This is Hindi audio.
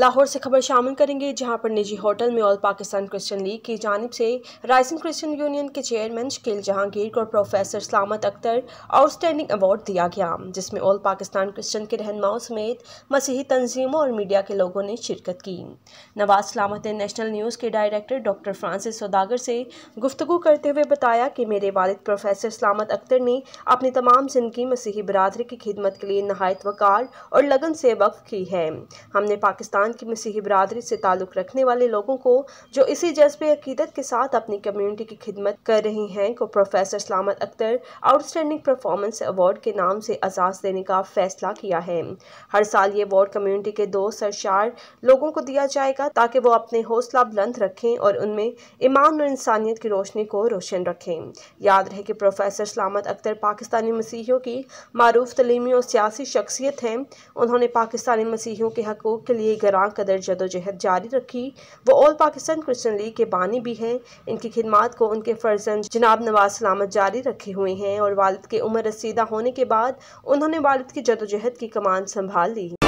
लाहौर से खबर शामिल करेंगे जहां पर निजी होटल में ऑल पाकिस्तान क्रिश्चियन लीग की जानब से राइसिंग क्रिश्चियन यूनियन के चेयरमैन शकील जहांगीर को प्रोफेसर सलामत अख्तर आउटस्टैंडिंग अवार्ड दिया गया जिसमें ऑल पाकिस्तान क्रिश्चियन के रहनमाओं समेत मसीही तंजीमों और मीडिया के लोगों ने शिरकत की नवाज सलामत ने नेशनल न्यूज़ के डायरेक्टर डॉक्टर फ्रांसिस सौदागर से गुफ्तु करते हुए बताया कि मेरे वाल प्रोफेसर सलामत अख्तर ने अपनी तमाम ज़िंदगी मसीही बरदरी की खिदमत के लिए नहायत वकार और लगन से वक्फ की है हमने पाकिस्तान ईमान की मसीही बरदरी से ताल्लुक़ रखने वाले लोगों को जो इसी जज्बे अकीदत के साथ अपनी कम्यूनिटी की खिदमत कर रही हैं को प्रोफेसर सलामत अख्तर आउटस्टैंडिंग परफॉर्मेंस अवार्ड के नाम से अजाज देने का फैसला किया है हर साल ये अवार्ड कम्यूनिटी के दो सरशार लोगों को दिया जाएगा ताकि वो अपने हौसला बुलंद रखें और उनमें ईमान और इंसानियत की रोशनी को रोशन रखें याद रहे कि प्रोफेसर सलामत अख्तर पाकिस्तानी मसीहियों की मरूफ तलीमी और सियासी शख्सियत हैं उन्होंने पाकिस्तानी मसीहियों के हकूक़ के लिए गरा दौरान कदर जदोजहद जारी रखी वो ऑल पाकिस्तान क्रिश्चन लीग के बानी भी हैं इनकी खिदमत को उनके फर्जन जनाब नवाज सलामत जारी रखे हुए हैं और वालद के उम्र रसीदा होने के बाद उन्होंने वालद की जदोजहद की कमान संभाल ली